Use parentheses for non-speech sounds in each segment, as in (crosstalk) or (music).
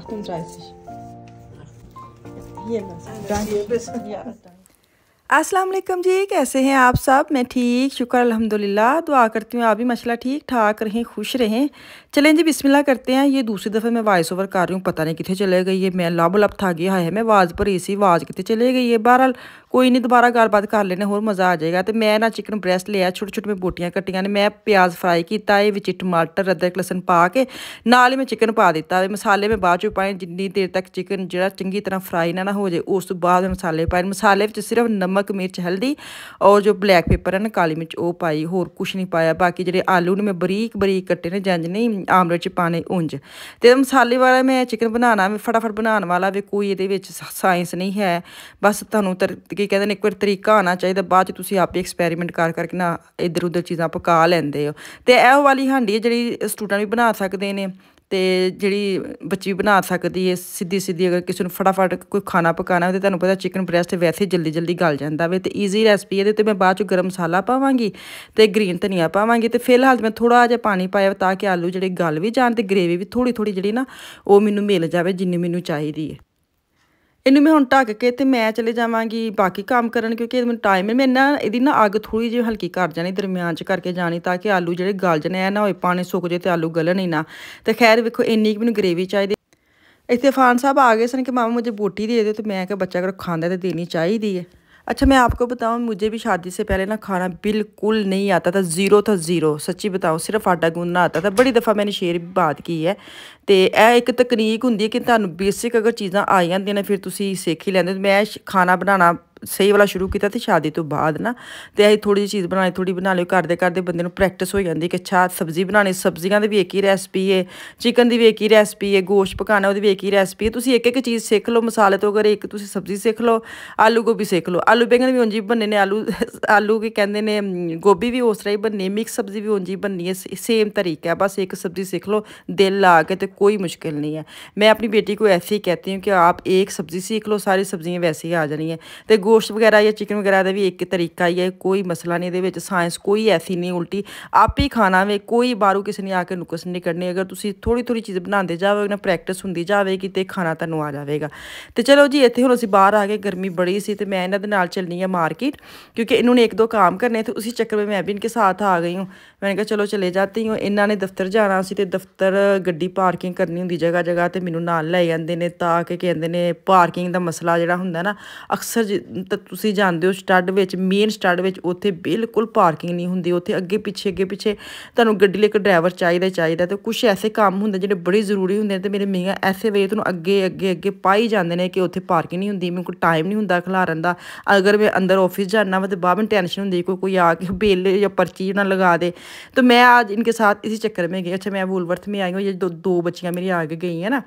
38. Hier السلام علیکم جی کیسے ہیں آپ سب میں ٹھیک شکر الحمدللہ دعا کرتی ہوں آپ بھی مشلا ٹھیک ٹھاک رہیں خوش رہیں چلیں جی بسم اللہ کرتے ہیں یہ دوسری دفعہ میں وائس اوور کر رہی ہوں پتہ نہیں کتنے چلے گئی ہے میں لب لب تھا گیا ہے میں آواز اسی آواز کتنے چلے گئی ہے بہرحال کوئی نہیں دوبارہ گل بات کر لینے اور مزہ آ جائے گا تو میں نہ چکن بریسٹ لیا چھوٹے چھوٹے میں بوٹیاں کٹیاں نے میں پیاز فرائی کیتا ہے ٹماٹر ادرک لہسن پا کے نال ہی میں چکن پا دیتا ہے مسالے میں بعد جنی دیر تک چکن جڑا چنگی طرح فرائی نہ ہو جائے اس بعد میں مسالے پائیں مسالے وچ صرف نمک مرچ ہلدی اور جو بلیک پیپر ہے نا کالی مرچ وہ پائی اور کچھ نہیں پایا باقی جڑے آلو نے میں بریک بریک کٹے نے جنج نہیں ਆਮਲੇਟ 'ਚ ਪਾਣੇ ਉਂਝ ਤੇ ਮਸਾਲੇ ਵਾਲਾ ਮੈਂ ਚਿਕਨ ਬਣਾਉਣਾ ਮੈਂ ਫਟਾਫਟ ਬਣਾਉਣ ਵਾਲਾ ਵੀ ਕੋਈ ਇਹਦੇ ਵਿੱਚ ਸਾਇੰਸ ਨਹੀਂ ਹੈ ਬਸ ਤੁਹਾਨੂੰ ਕੀ ਕਹਿੰਦੇ ਨੇ ਇੱਕ ਵਾਰ ਤਰੀਕਾ ਆਣਾ ਚਾਹੀਦਾ ਬਾਅਦ 'ਚ ਤੁਸੀਂ ਆਪੇ ਐਕਸਪੈਰੀਮੈਂਟ ਕਰ ਕਰਕੇ ਨਾ ਇਧਰ ਉਧਰ ਚੀਜ਼ਾਂ ਪਕਾ ਲੈਂਦੇ ਹੋ ਤੇ ਇਹ ਵਾਲੀ ਹਾਂਡੀ ਜਿਹੜੀ ਸਟੂਡੈਂਟ ਵੀ ਬਣਾ ਸਕਦੇ ਨੇ ਤੇ ਜਿਹੜੀ ਬੱਚੀ ਬਣਾ ਸਕਦੀ ਏ ਸਿੱਧੀ ਸਿੱਧੀ ਅਗਰ ਕਿਸੇ ਨੂੰ ਫਟਾਫਟ ਕੋਈ ਖਾਣਾ ਪਕਾਣਾ ਹੋਵੇ ਤਾਂ ਤੁਹਾਨੂੰ ਪਤਾ ਚਿਕਨ ਬ੍ਰੈਸਟ ਵੈਸੇ ਜਲਦੀ ਜਲਦੀ ਗਲ ਜਾਂਦਾ ਵੇ ਤੇ ਈਜ਼ੀ ਰੈਸਪੀ ਇਹਦੇ ਤੇ ਮੈਂ ਬਾਅਦ ਚ ਗਰਮ ਮਸਾਲਾ ਪਾਵਾਂਗੀ ਤੇ ਗ੍ਰੀਨ ਧਨੀਆ ਪਾਵਾਂਗੀ ਤੇ ਫਿਲਹਾਲ ਮੈਂ ਥੋੜਾ ਜਿਹਾ ਪਾਣੀ ਪਾਇਆ ਤਾਂ ਕਿ ਆਲੂ ਜਿਹੜੇ ਗਲ ਵੀ ਜਾਣ ਤੇ ਗ੍ਰੇਵੀ ਵੀ ਥੋੜੀ ਥੋੜੀ ਜਿਹੜੀ ਨਾ ਉਹ ਮੈਨੂੰ ਮਿਲ ਜਾਵੇ ਜਿੰਨੀ ਮੈਨੂੰ ਚਾਹੀਦੀ ਏ ਇਹਨੂੰ ਮੈਂ ਹੁਣ ਢੱਕ ਕੇ ਤੇ ਮੈਂ ਚਲੇ ਜਾਵਾਂਗੀ ਬਾਕੀ ਕੰਮ ਕਰਨ ਕਿਉਂਕਿ ਮੈਨੂੰ ਟਾਈਮ ਹੈ ਮੈਂ ਨਾ ਇਹਦੀ ਨਾ ਅੱਗ ਥੋੜੀ ਜਿਹੀ ਹਲਕੀ ਕਰ ਜਾਣੀ ਦਰਮਿਆਨ ਚ ਕਰਕੇ ਜਾਣੀ ਤਾਂ ਕਿ ਆਲੂ ਜਿਹੜੇ ਗਲ ਜਣੇ ਆ ਨਾ ਹੋਏ ਪਾਣੀ ਸੁੱਕ ਜੇ ਤੇ ਆਲੂ ਗਲਣ ਹੀ ਨਾ ਤੇ ਖੈਰ ਵੇਖੋ ਇੰਨੀ ਕਿ ਮੈਨੂੰ ਗ੍ਰੇਵੀ ਚਾਹੀਦੀ ਇੱਥੇ ਫਾਨ ਸਾਹਿਬ ਆ ਗਏ ਸਨ ਕਿ ਮਾਮਾ ਮੈਨੂੰ ਬੋਟੀ ਦੇ ਦਿਓ ਤੇ ਮੈਂ ਕਿ ਬੱਚਾ ਕਰ ਖਾਂਦਾ ਤੇ ਦੇਣੀ ਚਾਹੀਦੀ ਹੈ اچھا میں آپ کو بتاؤں مجھے بھی شادی سے پہلے نا کھانا بالکل نہیں آتا تھا زیرو تھا زیرو سچی بتاؤں صرف آٹا گوندنا آتا تھا بڑی دفعہ میں نے شیئر بات کی ہے تو یہ ایک تکنیک ہوں کہ تعین بیسک اگر چیزاں آ تھی سیکھ ہی لینے میں کھانا بنانا ਸਹੀ ਵਾਲਾ ਸ਼ੁਰੂ ਕੀਤਾ ਤੇ ਸ਼ਾਦੀ ਤੋਂ ਬਾਅਦ ਨਾ ਤੇ ਅਸੀਂ ਥੋੜੀ ਜਿਹੀ ਚੀਜ਼ ਬਣਾ ਲਈ ਥੋੜੀ ਬਣਾ ਲਿਓ ਕਰਦੇ ਕਰਦੇ ਬੰਦੇ ਨੂੰ ਪ੍ਰੈਕਟਿਸ ਹੋ ਜਾਂਦੀ ਕਿ ਅੱਛਾ ਸਬਜ਼ੀ ਬਣਾਣੀ ਸਬਜ਼ੀਆਂ ਦੀ ਵੀ ਇੱਕ ਹੀ ਰੈਸਪੀ ਹੈ ਚਿਕਨ ਦੀ ਵੀ ਇੱਕ ਹੀ ਰੈਸਪੀ ਹੈ ਗੋਸ਼ ਪਕਾਣਾ ਉਹਦੀ ਵੀ ਇੱਕ ਹੀ ਰੈਸਪੀ ਹੈ ਤੁਸੀਂ ਇੱਕ ਇੱਕ ਚੀਜ਼ ਸਿੱਖ ਲਓ ਮਸਾਲੇ ਤੋਂ ਅਗਰ ਇੱਕ ਤੁਸੀਂ ਸਬਜ਼ੀ ਸਿੱਖ ਲਓ ਆਲੂ ਗੋਭੀ ਸਿੱਖ ਲਓ ਆਲੂ ਬੈਂਗਣ ਵੀ ਉਂਝ ਬੰਨੇ ਨੇ ਆਲੂ ਆਲੂ ਕੀ ਕਹਿੰਦੇ ਨੇ ਗੋਭੀ ਵੀ ਉਸ ਤਰ੍ਹਾਂ ਹੀ ਬੰਨੇ ਮਿਕਸ ਸਬਜ਼ੀ ਵੀ ਉਂਝ ਬੰਨੀ ਹੈ ਸੇਮ ਤਰੀਕਾ ਹੈ ਬਸ ਇੱਕ ਸਬਜ਼ੀ ਸਿੱਖ ਲਓ ਦਿਲ ਲਾ ਕੇ ਤੇ ਕੋਈ ਮੁਸ਼ਕਿਲ ਨਹੀਂ ਹੈ ਮੈਂ ਆਪਣੀ ਬੇਟੀ ਕੋ ਐਸੀ ही कहती ਕਿ ਆਪ ਇੱਕ ਸਬਜ਼ੀ ਸਿੱਖ ਲਓ ਸਾਰੀ ਸਬਜ਼ੀਆਂ सब्ज़ियाँ वैसे ही आ ਤੇ ਗੋਸ਼ਤ ਵਗੈਰਾ ਜਾਂ ਚਿਕਨ ਵਗੈਰਾ ਦਾ ਵੀ ਇੱਕ ਤਰੀਕਾ ਹੀ ਹੈ ਕੋਈ ਮਸਲਾ ਨਹੀਂ ਇਹਦੇ ਵਿੱਚ ਸਾਇੰਸ ਕੋਈ ਐਸੀ ਨਹੀਂ ਉਲਟੀ ਆਪ ਹੀ ਖਾਣਾ ਵੇ ਕੋਈ ਬਾਹਰੋਂ ਕਿਸੇ ਨੇ ਆ ਕੇ ਨੁਕਸ ਨਹੀਂ ਕਰਨੀ ਅਗਰ ਤੁਸੀਂ ਥੋੜੀ ਥੋੜੀ ਚੀਜ਼ ਬਣਾਉਂਦੇ ਜਾਵੋਗੇ ਨਾ ਪ੍ਰੈਕਟਿਸ ਹੁੰਦੀ ਜਾਵੇਗੀ ਤੇ ਖਾਣਾ ਤੁਹਾਨੂੰ ਆ ਜਾਵੇਗਾ ਤੇ ਚਲੋ ਜੀ ਇੱਥੇ ਹੁਣ ਅਸੀਂ ਬਾਹਰ ਆ ਗਏ ਗਰਮੀ ਬੜੀ ਸੀ ਤੇ ਮੈਂ ਇਹਨਾਂ ਦੇ ਨਾਲ ਚੱਲਣੀ ਆ ਮਾਰਕੀਟ ਕਿਉਂਕਿ ਇਹਨਾਂ ਨੇ ਇੱਕ ਦੋ ਕੰਮ ਕਰਨੇ ਤੇ ਉਸੇ ਚੱਕਰ ਵਿੱਚ ਮੈਂ ਵੀ ਇਨਕੇ ਸਾਥ ਆ ਗਈ ਹਾਂ ਮੈਂ ਕਿਹਾ ਚਲੋ ਚਲੇ ਜਾਂਦੀ ਹਾਂ ਇਹਨਾਂ ਨੇ ਦਫ਼ਤਰ ਜਾਣਾ ਸੀ ਤੇ ਦਫ਼ਤਰ ਗੱਡੀ ਪਾਰਕਿੰਗ ਕਰਨੀ ਹੁੰਦੀ ਜਗਾ ਜਗਾ ਤੇ ਮੈਨੂੰ ਨਾਲ ਲੈ ਜਾਂਦੇ ਨੇ ਤਾਂ ਕਿ ਕਹਿੰਦੇ ਨੇ ਪਾਰਕਿੰਗ ਦਾ ਮਸਲਾ ਜਿਹੜਾ ਹੁੰਦਾ ਨਾ ਅਕਸਰ تو تم جانے مین سٹڈ بچے بالکل پارکنگ نہیں ہوتی اتنے اگیں پچھے اگیں پچھے تھے گی ڈرائیور چاہیے چاہیے تو کچھ ایسے کم ہوتے ہیں جب بڑے ضروری ہوتے ہیں میاں ایسی وجہ تمہیں اگیں پائی جانے کہ اتنے پارکنگ نہیں ہوتی میرے کو ٹائم نہیں ہوتا کھلارن کا اگر میں آفس جانا ہو تو باہ میں ٹینشن ہوتی ہے آ کے بہل یا پرچی لگا دے تو میں ان کے ساتھ اسی چکر میں گئی اچھا میں بولبرت میں آئی دو بچیاں میری آ کے گئی ہیں نا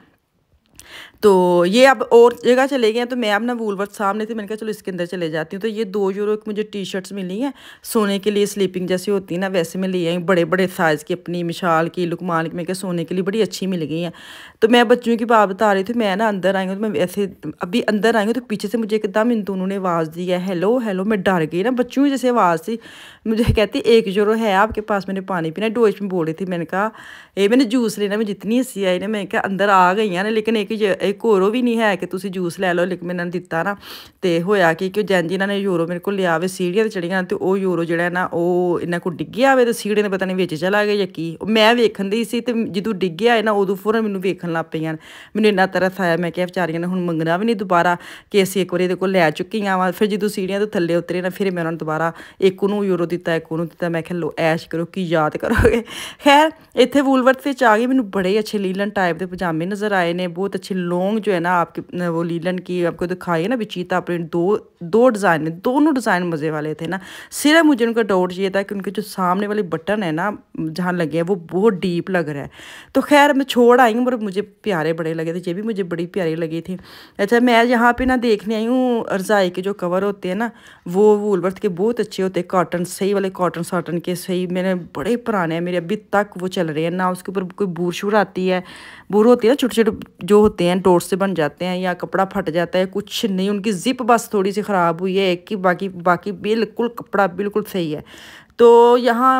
تو یہ اب اور جگہ چلے گئے ہیں تو میں اب نا وولورتھ سامنے تھی میں نے کہا چلو اس کے اندر چلے جاتی ہوں تو یہ دو یورو ایک مجھے ٹی شرٹس ملی ہیں سونے کے لیے سلیپنگ جیسی ہوتی ہیں نا ویسے میں لے آئی بڑے بڑے سائز کی اپنی مشال کی لکمان کی میں نے کہا سونے کے لیے بڑی اچھی مل گئی ہیں تو میں بچوں کی بات بتا رہی تھی میں نا اندر آئی ہوں تو میں ویسے ابھی اندر آئی ہوں تو پیچھے سے مجھے ایک دم ان دونوں نے آواز دی ہے ہیلو ہیلو میں ڈر گئی نا بچوں کی جیسے آواز تھی مجھے کہتی ایک یورو ہے آپ کے پاس میں نے پانی پینا ڈوچ میں بول رہی تھی میں نے کہا اے میں نے جوس لینا میں جتنی ہنسی آئی نا میں کہا اندر آ گئی ہیں نا لیکن ایک ਇੱਕ ਹੋਰੋ ਵੀ ਨਹੀਂ ਹੈ ਕਿ ਤੁਸੀਂ ਜੂਸ ਲੈ ਲਓ ਲੇਕਿਨ ਮੈਨਾਂ ਦਿੱਤਾ ਨਾ ਤੇ ਹੋਇਆ ਕਿ ਕਿ ਜੈਨ ਜੀ ਇਹਨਾਂ ਨੇ ਯੂਰੋ ਮੇਰੇ ਕੋਲ ਲਿਆਵੇ ਸੀੜੀਆਂ ਤੇ ਚੜੀਆਂ ਤੇ ਉਹ ਯੂਰੋ ਜਿਹੜਾ ਨਾ ਉਹ ਇਹਨਾਂ ਕੋ ਡਿੱਗਿਆ ਵੇ ਤੇ ਸੀੜੇ ਨੇ ਪਤਾ ਨਹੀਂ ਵਿੱਚ ਚਲਾ ਗਿਆ ਜਾਂ ਕੀ ਮੈਂ ਵੇਖਣ ਦੀ ਸੀ ਤੇ ਜਦੋਂ ਡਿੱਗਿਆ ਹੈ ਨਾ ਉਦੋਂ ਫੌਰਨ ਮੈਨੂੰ ਵੇਖਣ ਲੱਗ ਪਈਆਂ ਮੈਨੂੰ ਇੰਨਾ ਤਰਸ ਆਇਆ ਮੈਂ ਕਿਹਾ ਵਿਚਾਰੀਆਂ ਨੇ ਹੁਣ ਮੰਗਣਾ ਵੀ ਨਹੀਂ ਦੁਬਾਰਾ ਕਿ ਅਸੀਂ ਇੱਕ ਵਾਰੀ ਇਹਦੇ ਕੋਲ ਲੈ ਚੁੱਕੀਆਂ ਵਾ ਫਿਰ ਜਦੋਂ ਸੀੜੀਆਂ ਤੋਂ ਥੱਲੇ ਉਤਰੇ ਨਾ ਫਿਰ ਮੈਂ ਉਹਨਾਂ ਨੂੰ ਦੁਬਾਰਾ ਇੱਕ ਨੂੰ ਯੂਰੋ ਦਿੱਤਾ ਇੱਕ ਨੂੰ ਦਿੱਤਾ ਮੈਂ ਕਿਹਾ ਲੋ ਐਸ਼ ਕਰੋ ਕੀ ਯਾਦ ਕਰੋਗੇ ਖੈਰ ਇੱਥੇ ਵੂਲਵਰਥ ਵਿੱਚ ਆ ਗਈ ਮੈਨੂੰ ਬੜੇ ਅੱਛੇ ਲੀਲਨ ਟਾਈਪ ਦੇ ਪਜਾਮੇ ਨਜ਼ਰ ਆਏ ਨੇ ਬਹੁਤ ਅੱਛੇ لونگ جو ہے نا آپ کے وہ لیلن کی آپ کو دکھائی ہے ہے نا نا نا پرنٹ دو دو ڈیزائن ڈیزائن میں دونوں مزے والے والے تھے صرف مجھے ان ان کا ڈاؤٹ یہ تھا کہ کے جو سامنے بٹن ہیں جہاں لگے وہ بہت ڈیپ لگ رہا تو خیر میں چھوڑ آئی ہوں مجھے مطلب مجھے پیارے بڑے لگے تھے یہ بھی بڑی پیاری لگی تھی اچھا میں یہاں پہ نا دیکھنے آئی ہوں ارزائی کے جو کور ہوتے ہیں نا وہ وول برتھ کے بہت اچھے ہوتے ہیں کاٹن صحیح والے کاٹن ساٹن کے صحیح میں نے بڑے پرانے ہیں میرے ابھی تک وہ چل رہے ہیں نہ اس کے اوپر کوئی بور شور آتی ہے بور ہوتی ہے نا چھوٹے چھوٹے جو ہوتے ہیں डोर से बन जाते हैं या कपड़ा फट जाता है कुछ नहीं उनकी ज़िप बस थोड़ी सी ख़राब हुई है एक की बाकी बाकी बिल्कुल कपड़ा बिल्कुल सही है तो यहाँ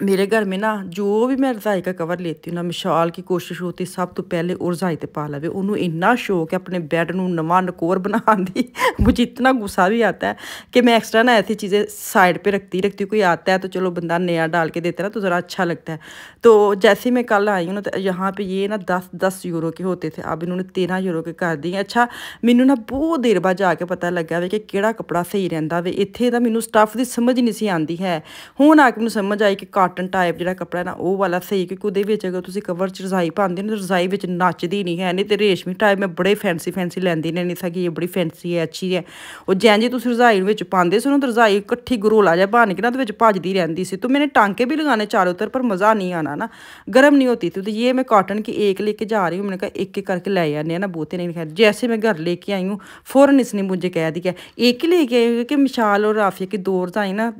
میرے گھر میں نا جو بھی میں رضائی کا کور لیتی ہوں نا مشال کی کوشش ہوتی سب تو پہلے اور رضائی تے پا لے انہوں اتنا شوق ہے اپنے بیڈ نو نواں نکور بنا دی مجھے اتنا غصہ بھی آتا ہے کہ میں ایکسٹرا نا ایسی چیزیں سائڈ پہ رکھتی رکھتی کوئی آتا ہے تو چلو بندہ نیا ڈال کے دیتا نا تو ذرا اچھا لگتا ہے تو جیسے میں کل آئی ہوں نا تو یہاں پہ یہ نا دس دس یورو کے ہوتے تھے اب انہوں نے تیرہ یورو کے کر دیے اچھا میم نا بہت دیر بعد جا کے پتہ لگا کہ کہ کہڑا کپڑا صحیح رہتا وے اتنے تو منتھ سٹف کی سمجھ نہیں سی آتی ہے ہوں آ کے مجھے سمجھ آئی کہ ਕਾਟਨ ਟਾਈਪ ਜਿਹੜਾ ਕੱਪੜਾ ਨਾ ਉਹ ਵਾਲਾ ਸਹੀ ਕਿਉਂਕਿ ਉਹਦੇ ਵਿੱਚ ਅਗਰ ਤੁਸੀਂ ਕਵਰ ਚ ਰਜ਼ਾਈ ਪਾਉਂਦੇ ਨੇ ਤਾਂ ਰਜ਼ਾਈ ਵਿੱਚ ਨੱਚਦੀ ਨਹੀਂ ਹੈ ਨਹੀਂ ਤੇ ਰੇਸ਼ਮੀ ਟਾਈਪ ਮੈਂ ਬੜੇ ਫੈਂਸੀ ਫੈਂਸੀ ਲੈਂਦੀ ਨੇ ਨਹੀਂ ਕਿ ਇਹ ਬੜੀ ਫੈਂਸੀ ਹੈ ਅੱਛੀ ਹੈ ਉਹ ਜੈਂ ਜੀ ਤੁਸੀਂ ਰਜ਼ਾਈ ਵਿੱਚ ਪਾਉਂਦੇ ਸੋ ਨਾ ਰਜ਼ਾਈ ਇਕੱਠੀ ਗਰੋਲਾ ਜਾ ਬਾਣ ਕੇ ਨਾ ਉਹਦੇ ਵਿੱਚ ਭੱਜਦੀ ਰਹਿੰਦੀ ਸੀ ਤੋ ਮੈਨੇ ਟਾਂਕੇ ਵੀ ਲਗਾਣੇ ਚਾਰੇ ਉੱਤਰ ਪਰ ਮਜ਼ਾ ਨਹੀਂ ਆਣਾ ਨਾ ਗਰਮ ਨਹੀਂ ਇਹ ਮੈਂ ਕਾਟਨ ਕੀ कॉटन ਲੈ ਕੇ ਜਾ ਰਹੀ ਹਾਂ ਮੈਨੇ मैंने ਇੱਕ ਇੱਕ ਕਰਕੇ ਲੈ ਜਾਂਦੇ ਆ ਨਾ ना ਨਹੀਂ ਖੈਰ ਜੈਸੇ ਮੈਂ ਘਰ ਲੈ ਕੇ ਆਈ ਹਾਂ फ़ौरन ਇਸ मुझे कह ਕਹਿ एक ही लेके आई हूँ ਕਿ ਮਿਸ਼ਾਲ ਔਰ राफिया ਕੀ दो रजाई ਨਾ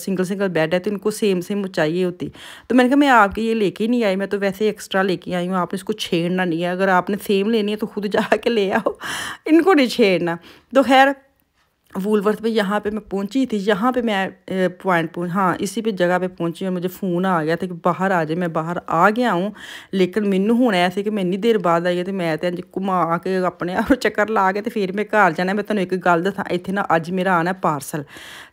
ਸਿੰਗਲ ਸਿੰਗਲ ਬੈੱਡ ਹੈ ਤੇ ਇਨਕੋ ਸੇਮ ਸੇਮ ऊंचाई چاہیے ہوتی تو میں نے کہا میں آپ کے کے یہ لے نہیں آئی میں تو ویسے ایکسٹرا لے کے آئی ہوں آپ نے اس کو چھیڑنا نہیں ہے اگر آپ نے سیم لینی ہے تو خود جا کے لے آؤ ان کو نہیں چھیڑنا تو خیر پہ پہ یہاں میں پہنچی تھی یہاں پہ میں پوائنٹ پہنچ ہاں اسی پہ جگہ پہ پہنچی اور مجھے فون آ گیا تھا کہ باہر آ جائے میں باہر آ گیا ہوں لیکن میری ہوں ایسے کہ میں این دیر بعد آئی تو میں تو گھما کے اپنے آپ چکر لا کے تو پھر میں گھر جانا میں تمہیں ایک گل دساں اتنے اج میرا آنا پارسل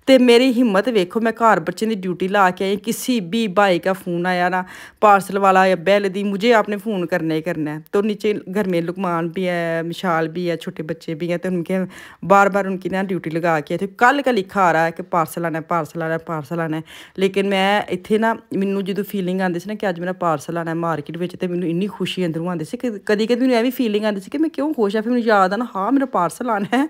ਤੇ ਮੇਰੀ ਹਿੰਮਤ ਵੇਖੋ ਮੈਂ ਘਰ ਬੱਚੇ ਦੀ ਡਿਊਟੀ ਲਾ ਕੇ ਆਈ ਕਿਸੇ ਵੀ ਭਾਈ ਦਾ ਫੋਨ ਆਇਆ ਨਾ ਪਾਰਸਲ ਵਾਲਾ ਜਾਂ ਬੈਲ ਦੀ ਮੁਝੇ ਆਪਨੇ ਫੋਨ ਕਰਨੇ ਹੀ ਕਰਨਾ ਤੋ ਨੀਚੇ ਘਰ ਮੇ ਲੁਕਮਾਨ ਵੀ ਹੈ ਮਿਸ਼ਾਲ ਵੀ ਹੈ ਛੋਟੇ ਬੱਚੇ ਵੀ ਹੈ ਤੇ ਉਹਨਾਂ ਕੇ ਬਾਰ ਬਾਰ ਉਹਨਾਂ ਕੀ ਨਾ ਡਿਊਟੀ ਲਗਾ ਕੇ ਤੇ ਕੱਲ ਕੱਲ ਲਿਖਾ ਆ ਰਹਾ ਹੈ ਕਿ ਪਾਰਸਲ ਆਣਾ ਪਾਰਸਲ ਆਣਾ ਪਾਰਸਲ ਆਣਾ ਲੇਕਿਨ ਮੈਂ ਇੱਥੇ ਨਾ ਮੈਨੂੰ ਜਦੋਂ ਫੀਲਿੰਗ ਆਉਂਦੀ ਸੀ ਨਾ ਕਿ ਅੱਜ ਮੇਰਾ ਪਾਰਸਲ ਆਣਾ ਹੈ ਮਾਰਕੀਟ ਵਿੱਚ ਤੇ ਮੈਨੂੰ ਇੰਨੀ ਖੁਸ਼ੀ ਅੰਦਰੋਂ ਆਉਂਦੀ ਸੀ ਕਿ ਕਦੀ ਕਦੀ ਮੈਨੂੰ ਐਵੀ ਫੀਲਿੰਗ ਆਉਂਦੀ ਸੀ ਕਿ ਮੈਂ ਕਿਉਂ ਖੁਸ਼ ਆ ਫਿਰ ਮੈਨੂੰ ਯਾਦ ਆਣਾ ਹਾਂ ਮੇਰਾ ਪਾਰਸਲ ਆਣਾ ਹੈ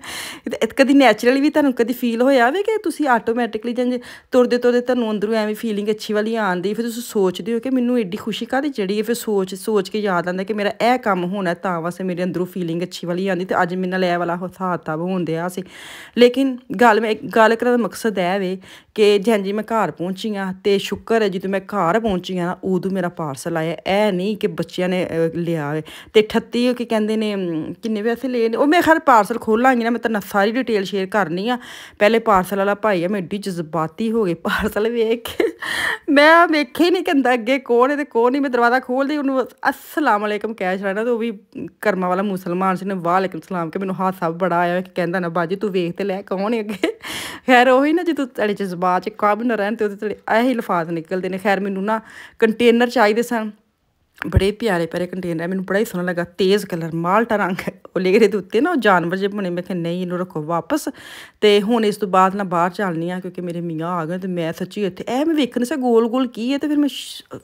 ਕਦੀ ਨੇਚਰਲੀ ਵੀ ਤੁਹਾਨੂੰ ਕਦੀ ਫੀਲ ਹੋਇਆ ਵੇ ਕਿ ਤੁਸੀਂ ਤੁਸੀਂ ਆਟੋਮੈਟਿਕਲੀ ਜਦ ਤੁਰਦੇ ਤੁਰਦੇ ਤੁਹਾਨੂੰ ਅੰਦਰੋਂ ਐਵੇਂ ਫੀਲਿੰਗ ਅੱਛੀ ਵਾਲੀ ਆਉਂਦੀ ਫਿਰ ਤੁਸੀਂ ਸੋਚਦੇ ਹੋ ਕਿ ਮੈਨੂੰ ਐਡੀ ਖੁਸ਼ੀ ਕਾਹਦੀ ਜੜੀ ਹੈ ਫਿਰ ਸੋਚ ਸੋਚ ਕੇ ਯਾਦ ਆਉਂਦਾ ਕਿ ਮੇਰਾ ਇਹ ਕੰਮ ਹੋਣਾ ਤਾਂ ਵਾਸਤੇ ਮੇਰੇ ਅੰਦਰੋਂ ਫੀਲਿੰਗ ਅੱਛੀ ਵਾਲੀ ਆਉਂਦੀ ਤੇ ਅੱਜ ਮੇਰੇ ਨਾਲ ਇਹ ਵਾਲਾ ਹਾਦਸਾ ਹੁੰਦੇ ਹੁੰਦਿਆ ਸੀ ਲੇਕਿਨ ਗੱਲ ਮੈਂ ਗੱਲ ਕਰਨ ਦਾ ਮਕਸਦ ਹੈ ਵੇ ਕਿ ਜਾਂ ਜੀ ਮੈਂ ਘਰ ਪਹੁੰਚੀ ਆ ਤੇ ਸ਼ੁਕਰ ਹੈ ਜਦੋਂ ਮੈਂ ਘਰ ਪਹੁੰਚੀ ਆ ਉਦੋਂ ਮੇਰਾ ਪਾਰਸਲ ਆਇਆ ਇਹ ਨਹੀਂ ਕਿ ਬੱਚਿਆਂ ਨੇ ਲਿਆ ਤੇ 38 ਕਿ ਕਹਿੰਦੇ ਨੇ ਕਿੰਨੇ ਵੇ ਅਸੀਂ ਲੈਣ ਉਹ ਮੈਂ ਖਰ ਪਾਰਸਲ ਖੋਲਾਂਗੀ ਨਾ ਮੈਂ ਤਾਂ ਸਾਰੀ ਡਿਟੇਲ ਸ਼ੇਅਰ ਕਰਨੀ ਆ ਪਹਿਲੇ ਪਾਰਸਲ ਵਾਲਾ ਭਾਈ ਭਾਈ ਆ ਮੈਂ ਜਜ਼ਬਾਤੀ ਹੋ ਗਈ ਪਾਰਸਲ ਵੇਖ ਕੇ ਮੈਂ ਵੇਖੇ ਨਹੀਂ ਕਿ ਅੱਗੇ ਕੋਣ ਹੈ ਤੇ ਕੋਣ ਨਹੀਂ ਮੈਂ ਦਰਵਾਜ਼ਾ ਖੋਲਦੀ ਉਹਨੂੰ ਅਸਲਾਮ ਅਲੈਕਮ ਕਹਿ ਛੜਾਣਾ ਤੇ ਉਹ ਵੀ ਕਰਮਾ ਵਾਲਾ ਮੁਸਲਮਾਨ ਸੀ ਨੇ ਲੇਕਿਨ ਸਲਾਮ ਕਿ ਮੈਨੂੰ ਹਾਸਾ ਬੜਾ ਆਇਆ ਕਿ ਕਹਿੰਦਾ ਨਾ ਬਾਜੀ ਤੂੰ ਵੇਖ ਤੇ ਲੈ ਕੌਣ ਹੈ ਅੱਗੇ ਖੈਰ ਹੀ ਨਾ ਤੂੰ ਤੜੇ ਜਜ਼ਬਾਤ 'ਚ ਕਾਬੂ ਨਾ ਰਹਿਣ ਤੇ ਉਹਦੇ ਤੇ ਹੀ ਲਫਾਜ਼ ਨਿਕਲਦੇ ਨੇ ਖੈਰ ਮੈਨੂੰ ਨਾ ਕੰਟੇਨਰ ਚਾਹੀਦੇ ਸਨ ਬੜੇ ਪਿਆਰੇ ਪਰੇ ਕੰਟੇਨਰ ਮੈਨੂੰ ਬੜਾ ਹੀ ਸੋਹਣਾ ਲੱਗਾ ਤੇਜ਼ ਕਲਰ ਮਾਲਟਾ ਰੰਗ ਉਹ ਲੇਰੇ ਦੇ ਉੱਤੇ ਨਾ ਉਹ ਜਾਨਵਰ ਜੇ ਬਣੇ ਮੈਂ ਕਿ ਨਹੀਂ ਇਹਨੂੰ ਰੱਖੋ ਵਾਪਸ ਤੇ ਹੁਣ ਇਸ ਤੋਂ ਬਾਅਦ ਨਾ ਬਾਹਰ ਚੱਲਣੀ ਆ ਕਿਉਂਕਿ ਮੇਰੇ ਮੀਆਂ ਆ ਗਏ ਤੇ ਮੈਂ ਸੱਚੀ ਇੱਥੇ ਐ ਮੈਂ ਵੇਖਣ ਸੇ ਗੋਲ ਗੋਲ ਕੀ ਹੈ ਤੇ ਫਿਰ ਮੈਂ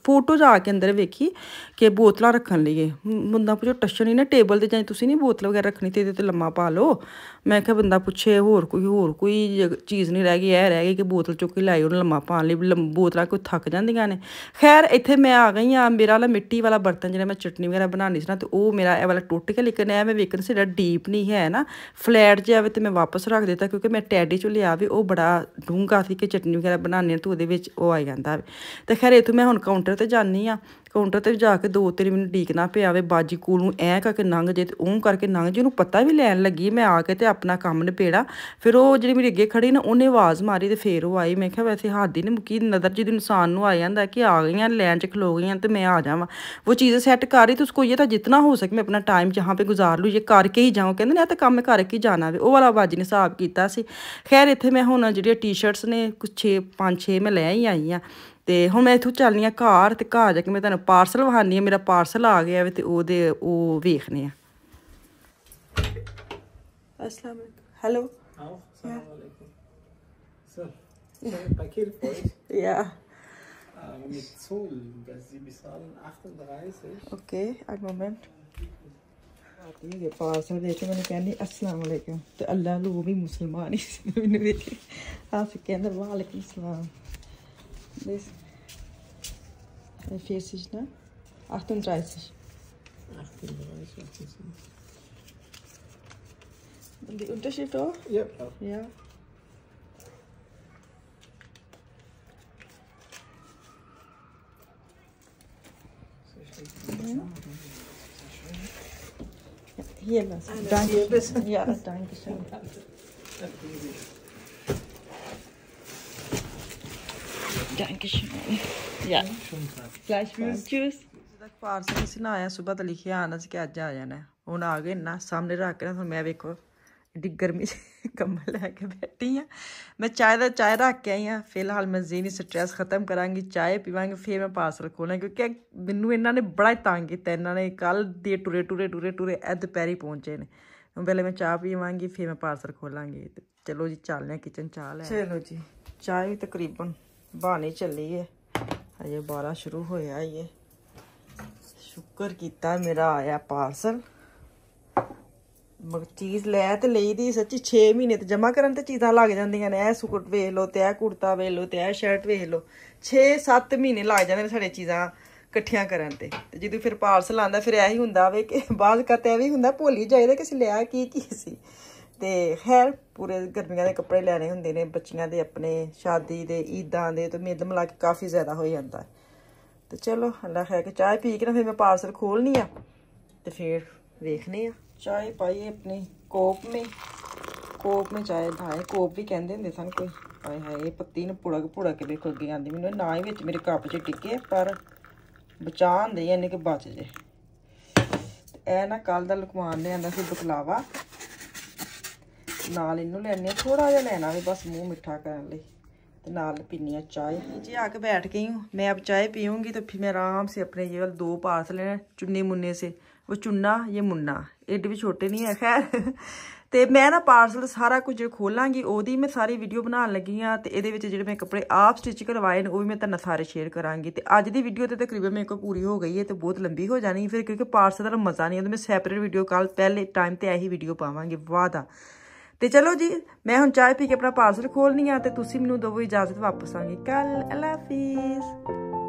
ਫੋਟੋ ਜਾ ਕੇ ਅੰਦਰ ਵੇਖੀ ਕਿ ਬੋਤਲਾਂ ਰੱਖਣ ਲਈ ਬੰਦਾ ਪੁੱਛੋ ਟੱਛਣ ਹੀ ਨਾ ਟੇਬਲ ਤੇ ਜਾਂ ਤੁਸੀਂ ਨਹੀਂ ਬੋਤਲ ਵਗੈਰਾ ਰੱਖਣੀ ਤੇ ਇਹਦੇ ਤੇ ਲੰਮਾ ਪਾ ਲਓ ਮੈਂ ਕਿਹਾ ਬੰਦਾ ਪੁੱਛੇ ਹੋਰ ਕੋਈ ਹੋਰ ਕੋਈ ਚੀਜ਼ ਨਹੀਂ ਰਹਿ ਗਈ ਐ ਰਹਿ ਗਈ ਕਿ ਬੋਤਲ ਚੁੱਕ ਕੇ ਲਾਈ ਉਹਨੂੰ ਲੰਮਾ ਪਾਣ ਲਈ ਬੋਤਲਾਂ ਕੋਈ ਥੱਕ ਜਾਂਦੀਆਂ ਨੇ ਖੈਰ ਇੱਥੇ ਮੈਂ ਆ ਗਈ ਆ ਮੇਰਾ ਵਾਲਾ ਮਿੱਟੀ ਵਾਲਾ ਬਰਤਨ ਜਿਹੜਾ ਮੈਂ ਚਟਨੀ ਵਗੈਰਾ ਬਣਾਣੀ ਸੀ ਨਾ ਤੇ ਉਹ ਮੇਰਾ ਇਹ ਵਾਲਾ ਟੁੱਟ ਗਿਆ ਲੇਕਿਨ ਇਹ ਮੈਂ ਵੇਖਣ ਸੀ ਜਿਹੜਾ ਡੀਪ ਨਹੀਂ ਹੈ ਨਾ ਫਲੈਟ ਜਿਹਾ ਆਵੇ ਤੇ ਮੈਂ ਵਾਪਸ ਰੱਖ ਦਿੱਤਾ ਕਿਉਂਕਿ ਮੈਂ ਟੈਡੀ ਚੋਂ ਲਿਆ ਵੀ ਉਹ ਬੜਾ ਡੂੰਘਾ ਸੀ ਕਿ ਚਟਨੀ ਵਗੈਰਾ ਬਣਾਣੀ ਤੇ ਉਹਦੇ ਵਿੱਚ ਉਹ ਆ ਜਾਂਦਾ ਤੇ ਖੈਰ ਇਥੋਂ ਮੈਂ ਹੁਣ ਕਾਊਂਟਰ ਤੇ ਜਾਣੀ ਆ ਕਾਊਂਟਰ ਤੇ ਜਾ ਕੇ ਦੋ ਤਿੰਨ ਮਿੰਟ ਪਿਆ ਪਿਆਵੇ ਬਾਜੀ ਕੋਲ ਨੂੰ ਐ ਕਰਕੇ ਨੰਗ ਜੇ ਤੇ ਉਹ ਕਰਕੇ ਨੰਗ ਜੇ ਉਹਨੂੰ ਪਤਾ ਵੀ ਲੈਣ ਲੱਗੀ ਮੈਂ ਆ ਕੇ ਤੇ ਆਪਣਾ ਕੰਮ ਨਿਪੇੜਾ ਫਿਰ ਉਹ ਜਿਹੜੀ ਮੇਰੇ ਅੱਗੇ ਖੜੀ ਨਾ ਉਹਨੇ ਆਵਾਜ਼ ਮਾਰੀ ਤੇ ਫੇਰ ਉਹ ਆਈ ਮੈਂ ਕਿਹਾ ਵੈਸੇ ਹਾਦੀ ਨੇ ਮੁਕੀ ਨਜ਼ਰ ਦੇ ਇਨਸਾਨ ਨੂੰ ਆ ਜਾਂਦਾ ਕਿ ਆ ਗਈਆਂ ਲੈਣ ਚ ਖਲੋ ਗਈਆਂ ਤੇ ਮੈਂ ਆ ਜਾਵਾਂ ਉਹ ਚੀਜ਼ ਸੈੱਟ ਕਰ ਰਹੀ ਉਸ ਕੋਈ ਇਹ ਤਾਂ ਜਿੰਨਾ ਹੋ ਸਕੇ ਮੈਂ ਆਪਣਾ ਟਾਈਮ ਜਹਾਂ ਪੇ ਗੁਜ਼ਾਰ ਲੂ ਇਹ ਕਰਕੇ ਹੀ ਜਾਵਾਂ ਕਹਿੰਦੇ ਨੇ ਤਾਂ ਕੰਮ ਕਰਕੇ ਜਾਣਾ ਵੇ ਉਹ ਵਾਲਾ ਬਾਜੀ ਨੇ ਹਿਸਾਬ ਕੀਤਾ ਸੀ ਖੈਰ ਇੱਥੇ ਮੈਂ ਹੁਣ ਜਿਹੜੀਆਂ ਟੀ-ਸ਼ਰਟਸ ਨੇ ਕੁਝ 6 5 6 ਮੈਂ ਲੈ ਹੀ ਆਈ ਆ ਤੇ ਹੁਣ ਮੈਂ ਇੱਥੋਂ ਚੱਲਨੀ ਆ ਘਰ ਤੇ ਘਰ ਜਾ ਕੇ ਮੈਂ ਤੁਹਾਨੂੰ ਪਾਰਸਲ ਵਹਾਨੀ ਆ ਮੇਰਾ ਪਾਰਸਲ ਆ ਗਿਆ ਵੇ ਤੇ ਉਹਦੇ ਉਹ ਵੇਖਨੇ ਆ ਅਸਲਾਮ hello So, so ein Paket für euch. Ja. Äh, mit Zoll, dass Sie bezahlen 38. Okay, einen ਇਹ ਪਾਸਵਰਡ ਦੇ ਕੇ ਮੈਨੂੰ ਕਹਿੰਦੀ ਅਸਲਾਮ ਅਲੈਕਮ ਤੇ ਅੱਲਾ ਲੋ ਵੀ ਮੁਸਲਮਾਨ ਹੀ ਮੈਨੂੰ ਦੇਖ ਕੇ ਆਪ ਕਹਿੰਦਾ ਵਾਲੇਕਮ ਸਲਾਮ Ne? das 40, ne? 38. 38, Und die Unterschied auch? Ja. ja. Hier was. Danke. Ja, danke schön. (laughs) Dankeschön. ਯਾ Gleich Tschüss. Tschüss. ਪਾਰਸਲ ਕਿਸੇ ਨਾ ਆਇਆ ਸਵੇਰ ਤਾਂ ਲਿਖਿਆ ਆਣਾ ਸੀ ਕਿ ਅੱਜ ਆ ਜਾਣਾ ਹੁਣ ਆ ਗਏ ਨਾ ਸਾਹਮਣੇ ਰੱਖ ਕੇ ਨਾ ਮੈਂ ਵੇਖੋ ਏਡੀ ਗਰਮੀ ਚ ਕੰਬਲ ਲੈ ਕੇ ਬੈਠੀ ਆ ਮੈਂ ਚਾਹ ਦਾ ਚਾਹ ਰੱਖ ਕੇ ਆਈ ਆ ਫਿਲਹਾਲ ਮੈਂ ਜ਼ੀਨੀ ਸਟ੍ਰੈਸ ਖਤਮ ਕਰਾਂਗੀ ਚਾਹ ਪੀਵਾਂਗੀ ਫਿਰ ਮੈਂ ਪਾਰਸਲ ਖੋਲਾਂ ਕਿਉਂਕਿ ਮੈਨੂੰ ਇਹਨਾਂ ਨੇ ਬੜਾ ਤੰਗ ਕੀਤਾ ਇਹਨਾਂ ਨੇ ਕੱਲ ਦੇ ਟੁਰੇ ਟੁਰੇ ਟੁਰੇ ਟੁਰੇ ਐ ਦੁਪਹਿਰੀ ਪਹੁੰਚੇ ਨੇ ਪਹਿਲੇ ਮੈਂ ਚਾਹ ਪੀਵਾਂਗੀ ਫਿਰ ਮੈਂ ਪਾਰਸਲ ਖੋਲਾਂਗੀ ਚਲੋ ਜੀ ਚੱਲਦੇ ਆ ਕਿਚਨ ਚਾਹ ਲੈ ਚਲੋ ਜੀ ਚਾਹ ਵੀ ਤਕਰੀਬਨ ਬਾਣੀ ਚੱਲੀ ਹੈ ਅਜੇ 12 ਸ਼ੁਰੂ ਹੋਇਆ ਇਹ ਸ਼ੁਕਰ ਕੀਤਾ ਮੇਰਾ ਆਇਆ ਪਾਰਸਲ ਮਗ ਚੀਜ਼ ਲੈ ਤੇ ਲਈ ਦੀ ਸੱਚੀ 6 ਮਹੀਨੇ ਤੇ ਜਮਾ ਕਰਨ ਤੇ ਚੀਜ਼ਾਂ ਲੱਗ ਜਾਂਦੀਆਂ ਨੇ ਇਹ ਸੂਟ ਵੇਖ ਲਓ ਤੇ ਇਹ ਕੁੜਤਾ ਵੇਖ ਲਓ ਤੇ ਇਹ ਸ਼ਰਟ ਵੇਖ ਲਓ 6-7 ਮਹੀਨੇ ਲੱਗ ਜਾਂਦੇ ਨੇ ਸਾਡੇ ਚੀਜ਼ਾਂ ਇਕੱਠੀਆਂ ਕਰਨ ਤੇ ਤੇ ਜਦੋਂ ਫਿਰ ਪਾਰਸਲ ਆਂਦਾ ਫਿਰ ਇਹੀ ਹੁੰਦਾ ਵੇ ਕਿ ਬਾਅਦ ਕਰਤੇ ਇਹ ਵੀ ਹੁੰਦਾ ਭੁੱਲ ਹੀ ਜਾਈਦਾ ਕਿ ਅਸੀਂ ਲਿਆ ਕੀ ਕੀ ਸੀ ਤੇ ਖੈਰ ਪੂਰੇ ਗਰਮੀਆਂ ਦੇ ਕੱਪੜੇ ਲੈਣੇ ਹੁੰਦੇ ਨੇ ਬੱਚੀਆਂ ਦੇ ਆਪਣੇ ਸ਼ਾਦੀ ਦੇ ਈਦਾਂ ਦੇ ਤੇ ਮੇਦਮ ਲਾ ਕੇ ਕਾਫੀ ਜ਼ਿਆਦਾ ਹੋ ਜਾਂਦਾ ਤੇ ਚਲੋ ਅੱਲਾ ਖੈਰ ਕਿ ਚਾਹ ਪੀ ਕੇ ਨਾ ਫਿਰ ਮੈਂ ਪਾਰਸਲ ਖੋਲਣੀ ਆ ਤੇ ਫਿਰ ਵੇਖਨੇ ਆ ਚਾਹ ਪਾਈਏ ਆਪਣੀ ਕੋਪ ਮੇ ਕੋਪ ਮੇ ਚਾਹ ਧਾਏ ਕੋਪ ਵੀ ਕਹਿੰਦੇ ਹੁੰਦੇ ਸਨ ਕੋਈ ਹਾਏ ਹਾਏ ਪੱਤੀ ਨੂੰ ਪੁੜਕ ਪੁੜਕ ਕੇ ਵੇਖੋ ਅੱਗੇ ਆਂਦੀ ਮੈਨੂੰ ਨਾ ਹੀ ਵਿੱਚ ਮੇਰੇ ਕੱਪ 'ਚ ਟਿੱਕੇ ਪਰ ਬਚਾਉਂਦੇ ਯਾਨੀ ਕਿ ਬਚ ਜੇ ਇਹ ਨਾ ਕੱਲ ਦਾ ਲੁਕਮਾਨ ਲਿਆਂਦਾ ਸੀ ਬਕਲਾਵਾ ਨਾਲ ਇਹਨੂੰ ਲੈਣੇ ਥੋੜਾ ਜਿਹਾ ਲੈਣਾ ਵੀ ਬਸ ਮੂੰਹ ਮਿੱਠਾ ਕਰਨ ਲਈ ਤੇ ਨਾਲ ਪੀਣੀ ਆ ਚਾਹ ਜੀ ਆ ਕੇ ਬੈਠ ਗਈ ਹਾਂ ਮੈਂ ਅਬ ਚਾਹ ਪੀਉਂਗੀ ਤਾਂ ਫਿਰ ਮੈਂ ਆਰਾਮ ਸੇ ਆਪਣੇ ਇਹ ਵਾਲ ਦੋ ਪਾਸ हैं चुन्नी ਮੁੰਨੇ ਸੇ ਉਹ ਚੁੰਨਾ ਇਹ ਮੁੰਨਾ एड ਵੀ ਛੋਟੇ ਨਹੀਂ ਹੈ ਖੈਰ ਤੇ ਮੈਂ ਨਾ ਪਾਰਸਲ ਸਾਰਾ ਕੁਝ ਖੋਲਾਂਗੀ ਉਹਦੀ ਮੈਂ ਸਾਰੀ ਵੀਡੀਓ ਬਣਾਉਣ ਲੱਗੀ ਆ ਤੇ ਇਹਦੇ ਵਿੱਚ ਜਿਹੜੇ ਮੈਂ ਕੱਪੜੇ ਆਪ ਸਟਿਚ ਕਰਵਾਏ ਨੇ ਉਹ ਵੀ ਮੈਂ ਤੁਹਾਨੂੰ ਸਾਰੇ ਸ਼ੇਅਰ ਕਰਾਂਗੀ ਤੇ ਅੱਜ ਦੀ ਵੀਡੀਓ ਤੇ ਤਕਰੀਬਨ ਮੇਰੇ ਕੋਲ ਪੂਰੀ ਹੋ ਗਈ ਹੈ ਤੇ ਬਹੁਤ ਲੰਬੀ ਹੋ ਜਾਣੀ ਫਿਰ ਕਿਉਂਕਿ ਪਾਰਸਲ ਦਾ ਮਜ਼ਾ ਨਹੀਂ ਆਉਂਦਾ ਮੈਂ ਸੈਪਰੇਟ ਵੀਡੀਓ ਕੱਲ ਪਹਿਲੇ ਟਾਈਮ ਤੇ ਆਹੀ ਵੀਡੀਓ ਪਾਵਾਂਗੀ ਵਾਦਾ ਤੇ ਚਲੋ ਜੀ ਮੈਂ ਹੁਣ ਚਾਹ ਪੀ ਕੇ ਆਪਣਾ ਪਾਰਸਲ ਖੋਲਨੀ ਆ ਤੇ ਤੁਸੀਂ ਮੈਨੂੰ ਦਿਓ ਇਜਾਜ਼ਤ ਵਾਪਸ ਆਂਗੇ ਕੱਲ ਅੱਲਾ